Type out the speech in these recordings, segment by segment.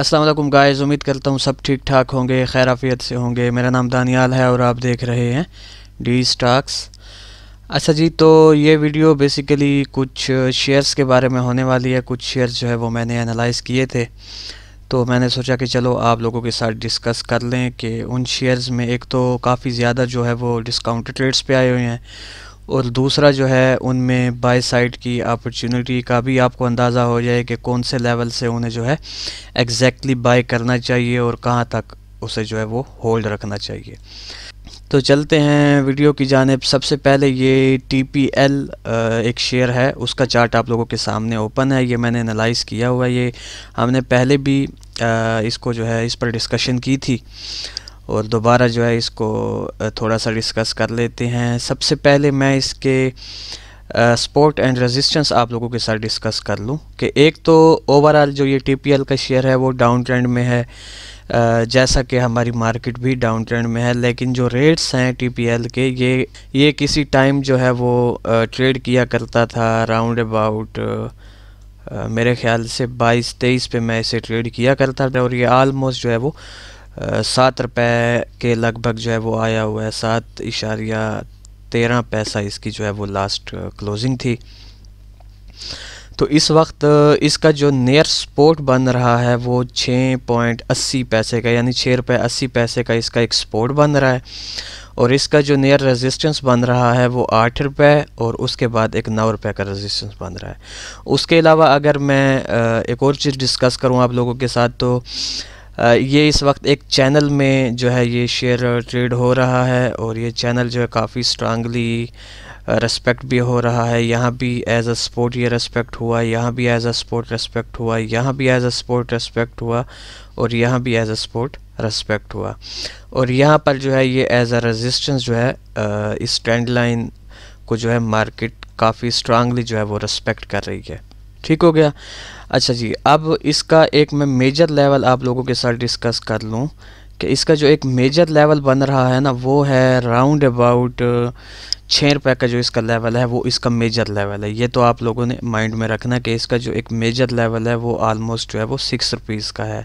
Aslam guys उम्मीद करता हूँ सब ठीक ठाक होंगे खैराफियत से होंगे मेरा नाम दानियाल है और आप देख रहे हैं डी स्टॉक्स अच्छा जी तो ये वीडियो बेसिकली कुछ शेयर्स के बारे में होने वाली है कुछ शेयर्स जो है वो मैंने एनालाइज़ किए थे तो मैंने सोचा कि चलो आप लोगों के साथ डिस्कस कर लें कि उन शेयर्स में एक तो काफ़ी ज़्यादा जो है वो डिस्काउंटेड रेट्स पे आए हुए हैं और दूसरा जो है उनमें बाय साइड की अपॉर्चुनिटी का भी आपको अंदाज़ा हो जाए कि कौन से लेवल से उन्हें जो है एग्जैक्टली बाय करना चाहिए और कहाँ तक उसे जो है वो होल्ड रखना चाहिए तो चलते हैं वीडियो की जानब सबसे पहले ये टी पी एल एक शेयर है उसका चार्ट आप लोगों के सामने ओपन है ये मैंने एनालाइज़ किया हुआ ये हमने पहले भी इसको जो है इस पर डिस्कशन की थी और दोबारा जो है इसको थोड़ा सा डिस्कस कर लेते हैं सबसे पहले मैं इसके सपोर्ट एंड रेजिस्टेंस आप लोगों के साथ डिस्कस कर लूँ कि एक तो ओवरऑल जो ये टी का शेयर है वो डाउन ट्रेंड में है आ, जैसा कि हमारी मार्केट भी डाउन ट्रेंड में है लेकिन जो रेट्स हैं टी के ये ये किसी टाइम जो है वो ट्रेड किया करता था राउंड अबाउट मेरे ख्याल से 22 23 पे मैं इसे ट्रेड किया करता था और ये आलमोस्ट जो है वो सात रुपए के लगभग जो है वो आया हुआ है सात इशारिया तेरह पैसा इसकी जो है वो लास्ट क्लोजिंग uh, थी तो इस वक्त uh, इसका जो नियर स्पोर्ट बन रहा है वो छः पॉइंट अस्सी पैसे का यानी छः रुपये अस्सी पैसे का इसका एक स्पोर्ट बन रहा है और इसका जो नियर रेजिस्टेंस बन रहा है वो आठ रुपये और उसके बाद एक नौ रुपये का रेजिस्टेंस बन रहा है उसके अलावा अगर मैं uh, एक और चीज़ डिस्कस करूँ आप लोगों के साथ तो ये इस वक्त एक चैनल में जो है ये शेयर ट्रेड हो रहा है और ये चैनल जो है काफ़ी स्ट्रांगली रेस्पेक्ट भी हो रहा है यहाँ भी एज अ स्पोर्ट ये रेस्पेक्ट हुआ यहाँ भी एज अ स्पोर्ट रेस्पेक्ट हुआ यहाँ भी एज अ स्पोर्ट रेस्पेक्ट हुआ और यहाँ भी एज अ स्पोर्ट रेस्पेक्ट हुआ और यहाँ पर जो है ये एज अ रेजिस्टेंस जो है इस ट्रेंड लाइन को जो है मार्केट काफ़ी स्ट्रांगली जो है वो रेस्पेक्ट कर रही है ठीक हो गया अच्छा जी अब इसका एक मैं मेजर लेवल आप लोगों के साथ डिस्कस कर लूँ कि इसका जो एक मेजर लेवल बन रहा है ना वो है राउंड अबाउट छः रुपये का जो इसका लेवल है वो इसका मेजर लेवल है ये तो आप लोगों ने माइंड में रखना कि इसका जो एक मेजर लेवल है वो आलमोस्ट जो है वो सिक्स रुपीज़ का है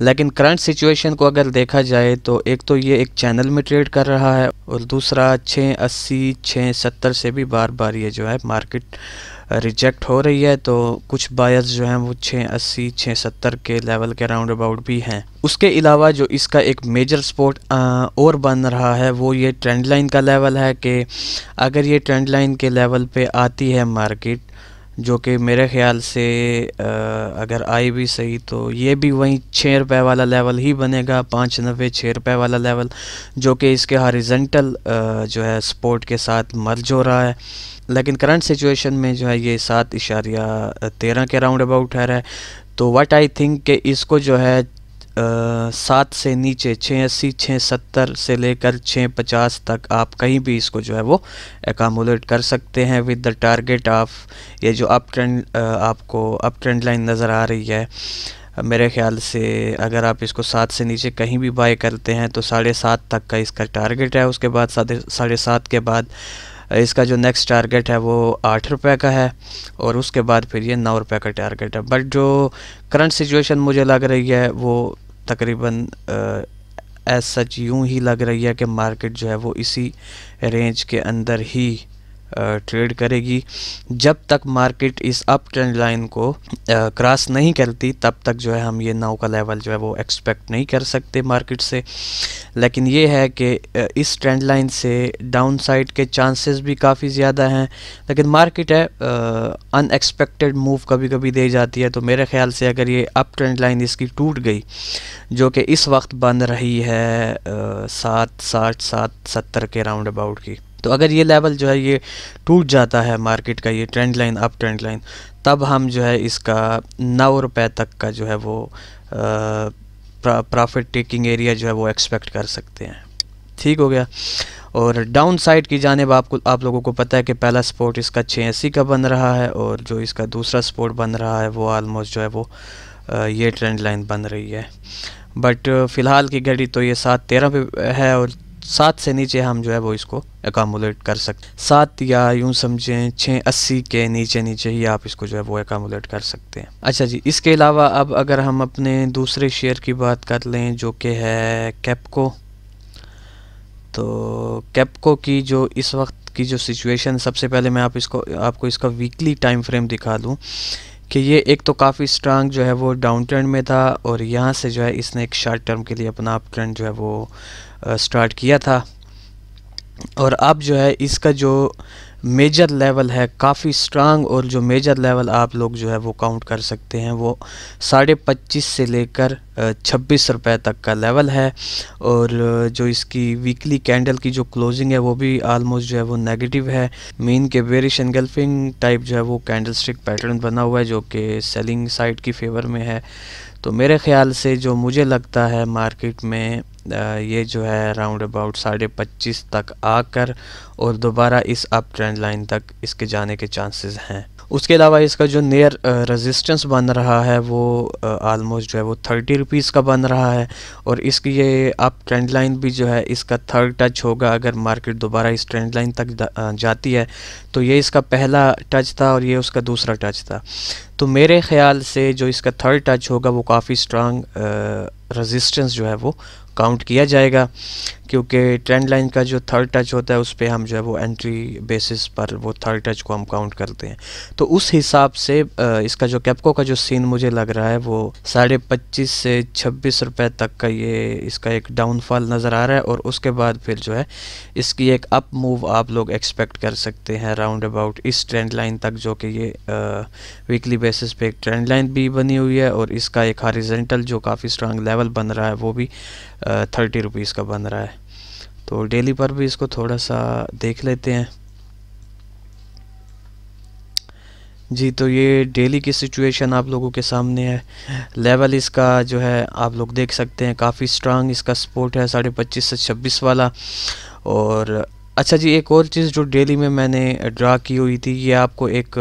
लेकिन करंट सिचुएशन को अगर देखा जाए तो एक तो ये एक चैनल में ट्रेड कर रहा है और दूसरा छः अस्सी छः सत्तर से भी बार बार ये जो है मार्केट रिजेक्ट हो रही है तो कुछ बायर्स जो हैं वो छः अस्सी छः सत्तर के लेवल के राउंड अबाउट भी हैं उसके अलावा जो इसका एक मेजर स्पोर्ट और बन रहा है वो ये ट्रेंड लाइन का लेवल है कि अगर ये ट्रेंड लाइन के लेवल पे आती है मार्केट जो कि मेरे ख़्याल से आ, अगर आई भी सही तो ये भी वहीं छः रुपए वाला लेवल ही बनेगा पाँच नब्बे छः रुपए वाला लेवल जो कि इसके हॉरिजेंटल जो है सपोर्ट के साथ मर्ज हो रहा है लेकिन करंट सिचुएशन में जो है ये सात इशारिया तेरह के राउंड अबाउट ठहरा है तो व्हाट आई थिंक कि इसको जो है सात से नीचे छः अस्सी छः सत्तर से लेकर छः पचास तक आप कहीं भी इसको जो है वो एकामोलेट कर सकते हैं विद द टारगेट ऑफ ये जो अप ट्रेंड आपको अप ट्रेंड लाइन नज़र आ रही है मेरे ख्याल से अगर आप इसको सात से नीचे कहीं भी बाय करते हैं तो साढ़े सात तक का इसका टारगेट है उसके बाद साढ़े साढ़े सात के बाद इसका जो नेक्स्ट टारगेट है वो आठ रुपए का है और उसके बाद फिर ये नौ रुपये का टारगेट है बट जो करंट सिचुएशन मुझे लग रही है वो तकरीबन एज सच यूँ ही लग रही है कि मार्केट जो है वो इसी रेंज के अंदर ही ट्रेड करेगी जब तक मार्केट इस अप ट्रेंड लाइन को क्रॉस नहीं करती तब तक जो है हम ये नाव का लेवल जो है वो एक्सपेक्ट नहीं कर सकते मार्केट से लेकिन ये है कि इस ट्रेंड लाइन से डाउन साइड के चांसेस भी काफ़ी ज़्यादा हैं लेकिन मार्केट है अनएक्सपेक्टेड मूव कभी कभी दे जाती है तो मेरे ख्याल से अगर ये अप ट्रेंड लाइन इसकी टूट गई जो कि इस वक्त बन रही है सात साठ सात सत्तर के राउंड अबाउट की तो अगर ये लेवल जो है ये टूट जाता है मार्केट का ये trend line up trend line तब हम जो है इसका नौ रुपये तक का जो है वो प्रॉफिट टेकिंग एरिया जो है वो एक्सपेक्ट कर सकते हैं ठीक हो गया और डाउन साइड की जानब आपको आप लोगों को पता है कि पहला स्पोर्ट इसका छियासी का बन रहा है और जो इसका दूसरा स्पोर्ट बन रहा है वो आलमोस्ट जो है वो ये ट्रेंड लाइन बन रही है बट फ़िलहाल की घड़ी तो ये सात तेरह पे है और सात से नीचे हम जो है वो इसको एकामोलेट कर सकते सात या यूं समझें छः अस्सी के नीचे नीचे ही आप इसको जो है वो एकामोलेट कर सकते हैं अच्छा जी इसके अलावा अब अगर हम अपने दूसरे शेयर की बात कर लें जो कि है कैपको तो कैपको की जो इस वक्त की जो सिचुएशन सबसे पहले मैं आप इसको आपको इसका वीकली टाइम फ्रेम दिखा दूँ कि ये एक तो काफ़ी स्ट्रांग जो है वो डाउन ट्रेंड में था और यहाँ से जो है इसने एक शॉर्ट टर्म के लिए अपना अप ट्रेंड जो है वो स्टार्ट किया था और अब जो है इसका जो मेजर लेवल है काफ़ी स्ट्रांग और जो मेजर लेवल आप लोग जो है वो काउंट कर सकते हैं वो साढ़े पच्चीस से लेकर छब्बीस रुपए तक का लेवल है और जो इसकी वीकली कैंडल की जो क्लोजिंग है वो भी आलमोस्ट जो है वो नेगेटिव है मीन के वेरिश एनगल्फिंग टाइप जो है वो कैंडल पैटर्न बना हुआ है जो कि सेलिंग साइड की फेवर में है तो मेरे ख़्याल से जो मुझे लगता है मार्केट में ये जो है राउंड अबाउट साढ़े पच्चीस तक आकर और दोबारा इस अप ट्रेंड लाइन तक इसके जाने के चांसेस हैं उसके अलावा इसका जो नियर रेजिस्टेंस बन रहा है वो आलमोस्ट जो है वो थर्टी रुपीज़ का बन रहा है और इसकी ये आप ट्रेंड लाइन भी जो है इसका थर्ड टच होगा अगर मार्केट दोबारा इस ट्रेंड लाइन तक जाती है तो ये इसका पहला टच था और ये उसका दूसरा टच था तो मेरे ख्याल से जो इसका थर्ड टच होगा वो काफ़ी स्ट्रांग रजिस्टेंस जो है वो काउंट किया जाएगा क्योंकि ट्रेंड लाइन का जो थर्ड टच होता है उस पर हम जो है वो एंट्री बेसिस पर वो थर्ड टच को हम काउंट करते हैं तो उस हिसाब से इसका जो कैपको का जो सीन मुझे लग रहा है वो साढ़े पच्चीस से छब्बीस रुपये तक का ये इसका एक डाउनफॉल नज़र आ रहा है और उसके बाद फिर जो है इसकी एक अप मूव आप लोग एक्सपेक्ट कर सकते हैं राउंड अबाउट इस ट्रेंड लाइन तक जो कि ये वीकली बेसिस पे एक ट्रेंड लाइन भी बनी हुई है और इसका एक हारिजेंटल जो काफ़ी स्ट्रांग लेवल बन रहा है वो भी थर्टी रुपीज़ का बन रहा है तो डेली पर भी इसको थोड़ा सा देख लेते हैं जी तो ये डेली की सिचुएशन आप लोगों के सामने है लेवल इसका जो है आप लोग देख सकते हैं काफ़ी स्ट्रांग इसका सपोर्ट है साढ़े पच्चीस से छब्बीस वाला और अच्छा जी एक और चीज़ जो डेली में मैंने ड्रा की हुई थी ये आपको एक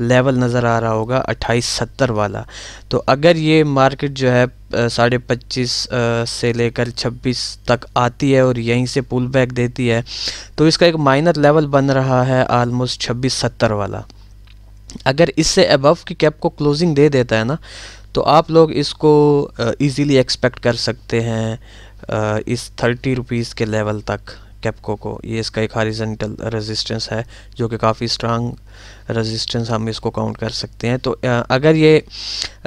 लेवल नज़र आ रहा होगा अट्ठाईस सत्तर वाला तो अगर ये मार्केट जो है साढ़े पच्चीस से लेकर छब्बीस तक आती है और यहीं से पुल बैक देती है तो इसका एक माइनर लेवल बन रहा है आलमोस्ट छब्बीस सत्तर वाला अगर इससे अबव की कैप को क्लोजिंग दे देता है ना तो आप लोग इसको इजीली एक्सपेक्ट कर सकते हैं इस थर्टी रुपीज़ के लेवल तक कैपको को ये इसका एक हॉरिजेंटल रेजिस्टेंस है जो कि काफ़ी स्ट्रांग रेजिस्टेंस हम इसको काउंट कर सकते हैं तो अगर ये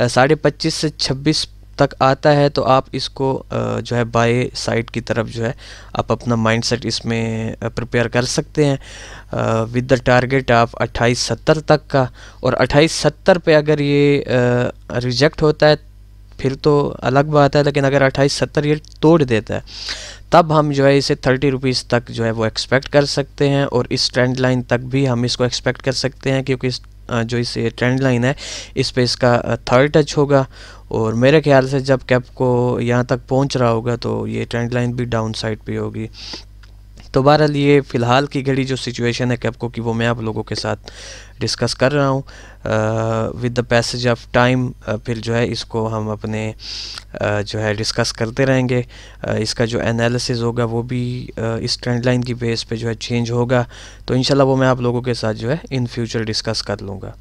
साढ़े पच्चीस से छब्बीस तक आता है तो आप इसको जो है बाय साइड की तरफ जो है आप अपना माइंडसेट इसमें प्रिपेयर कर सकते हैं विद द टारगेट आप 2870 तक का और 2870 पे अगर ये रिजेक्ट होता है फिर तो अलग बात है लेकिन अगर अट्ठाईस सत्तर ये तोड़ देता है तब हम जो है इसे थर्टी रुपीज़ तक जो है वो एक्सपेक्ट कर सकते हैं और इस ट्रेंड लाइन तक भी हम इसको एक्सपेक्ट कर सकते हैं क्योंकि इस जो इस ट्रेंड लाइन है इस पर इसका थर्ड टच होगा और मेरे ख्याल से जब कैप को यहाँ तक पहुँच रहा होगा तो ये ट्रेंड लाइन भी डाउन साइड पर होगी तो बहरहाल ये फ़िलहाल की घड़ी जो सिचुएशन है कैपको की वो मैं आप लोगों के साथ डिस्कस कर रहा हूँ with the passage of time फिर जो है इसको हम अपने आ, जो है डिस्कस करते रहेंगे आ, इसका जो एनालिसिस होगा वो भी आ, इस ट्रेंड लाइन की बेस पे जो है चेंज होगा तो इन वो मैं आप लोगों के साथ जो है इन फ्यूचर डिस्कस कर लूँगा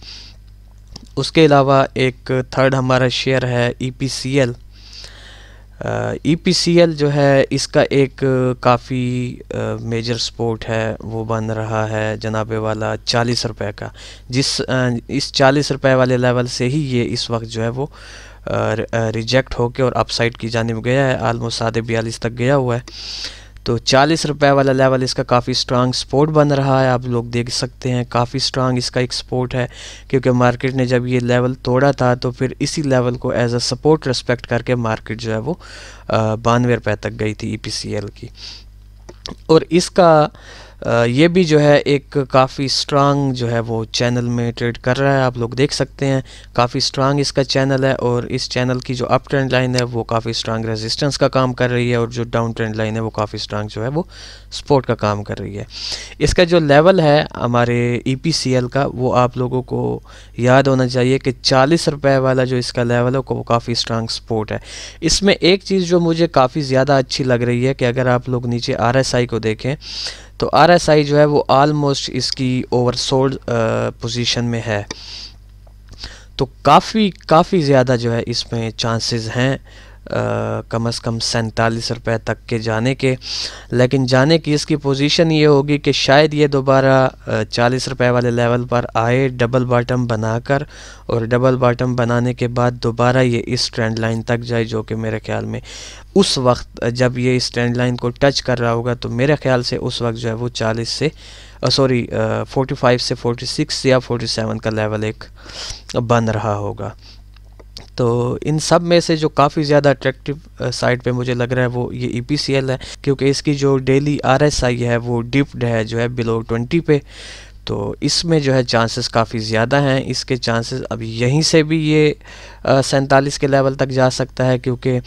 उसके अलावा एक थर्ड हमारा शेयर है E P C L E P C L जो है इसका एक काफ़ी मेजर स्पोर्ट है वो बन रहा है जनाबे वाला चालीस रुपए का जिस आ, इस चालीस रुपए वाले लेवल से ही ये इस वक्त जो है वो रिजेक्ट होके और अपसाइड की जानब गया है आलमोस्ट साढ़े बयालीस तक गया हुआ है तो चालीस रुपए वाला लेवल इसका काफ़ी स्ट्रांग सपोर्ट बन रहा है आप लोग देख सकते हैं काफ़ी स्ट्रांग इसका एक सपोर्ट है क्योंकि मार्केट ने जब ये लेवल तोड़ा था तो फिर इसी लेवल को एज अ सपोर्ट रिस्पेक्ट करके मार्केट जो है वो बानवे रुपए तक गई थी ई e की और इसका ये भी जो है एक काफ़ी स्ट्रांग जो है वो चैनल में ट्रेड कर रहा है आप लोग देख सकते हैं काफ़ी स्ट्रांग इसका चैनल है और इस चैनल की जो अप ट्रेंड लाइन है वो काफ़ी स्ट्रांग रेजिस्टेंस का काम कर रही है और जो डाउन ट्रेंड लाइन है वो काफ़ी स्ट्रांग जो है वो सपोर्ट का काम कर रही है इसका जो लेवल है हमारे ई e का वो आप लोगों को याद होना चाहिए कि चालीस रुपये वाला जो इसका लेवल है वो काफ़ी स्ट्रांग सपोर्ट है इसमें एक चीज़ जो मुझे काफ़ी ज़्यादा अच्छी लग रही है कि अगर आप लोग नीचे आर को देखें तो आर एस आई जो है वो आलमोस्ट इसकी ओवरसोल्ड पोजीशन में है तो काफ़ी काफ़ी ज़्यादा जो है इसमें चांसेस हैं कम से कम सैंतालीस रुपए तक के जाने के लेकिन जाने की इसकी पोजीशन ये होगी कि शायद ये दोबारा चालीस रुपए वाले लेवल पर आए डबल बॉटम बनाकर और डबल बॉटम बनाने के बाद दोबारा ये इस ट्रेंड लाइन तक जाए जो कि मेरे ख्याल में उस वक्त जब ये इस ट्रेंड लाइन को टच कर रहा होगा तो मेरे ख्याल से उस वक्त जो है वो चालीस से सॉरी फोर्टी फाइव से फोर्टी सिक्स या फोर्टी सेवन का लेवल एक बन रहा होगा तो इन सब में से जो काफ़ी ज़्यादा अट्रैक्टिव साइड पे मुझे लग रहा है वो ये ई e है क्योंकि इसकी जो डेली आर है वो डिप्ड है जो है बिलो ट्वेंटी पे तो इसमें जो है चांसेस काफ़ी ज़्यादा हैं इसके चांसेस अब यहीं से भी ये सैंतालीस के लेवल तक जा सकता है क्योंकि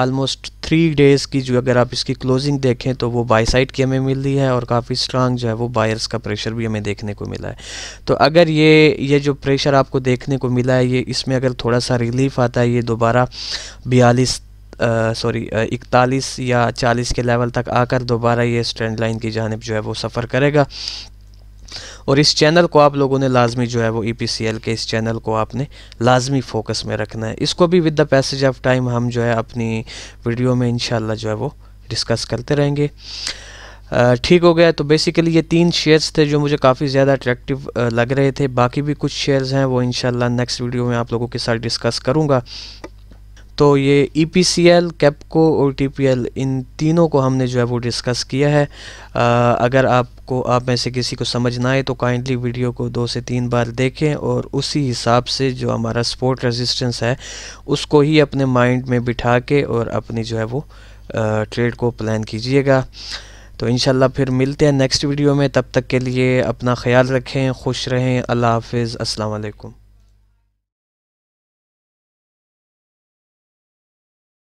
आलमोस्ट थ्री डेज़ की जो अगर आप इसकी क्लोजिंग देखें तो वो बाई साइड की हमें मिल रही है और काफ़ी स्ट्रांग जो है वो बायर्स का प्रेशर भी हमें देखने को मिला है तो अगर ये ये जो प्रेशर आपको देखने को मिला है ये इसमें अगर थोड़ा सा रिलीफ आता है ये दोबारा बयालीस सॉरी इकतालीस या चालीस के लेवल तक आकर दोबारा ये स्टैंड लाइन की जानब जो है वो सफ़र करेगा और इस चैनल को आप लोगों ने लाजमी जो है वो ई e के इस चैनल को आपने लाजमी फोकस में रखना है इसको भी with the passage of time हम जो है अपनी वीडियो में इन जो है वो डिस्कस करते रहेंगे ठीक हो गया तो बेसिकली ये तीन शेयर्स थे जो मुझे काफ़ी ज़्यादा अट्रैक्टिव लग रहे थे बाकी भी कुछ शेयर्स हैं वो इनशाला नेक्स्ट वीडियो में आप लोगों के साथ डिस्कस करूँगा तो ये E P C L KAPCO और टी पी एल इन तीनों को हमने जो है वो डिस्कस किया है आ, अगर आप आपको आप में से किसी को समझ ना आए तो काइंडली वीडियो को दो से तीन बार देखें और उसी हिसाब से जो हमारा स्पोर्ट रेजिस्टेंस है उसको ही अपने माइंड में बिठा के और अपनी जो है वो ट्रेड को प्लान कीजिएगा तो इन फिर मिलते हैं नेक्स्ट वीडियो में तब तक के लिए अपना ख्याल रखें खुश रहें अल्लाह हाफिज़ अस्सलाम वालेकुम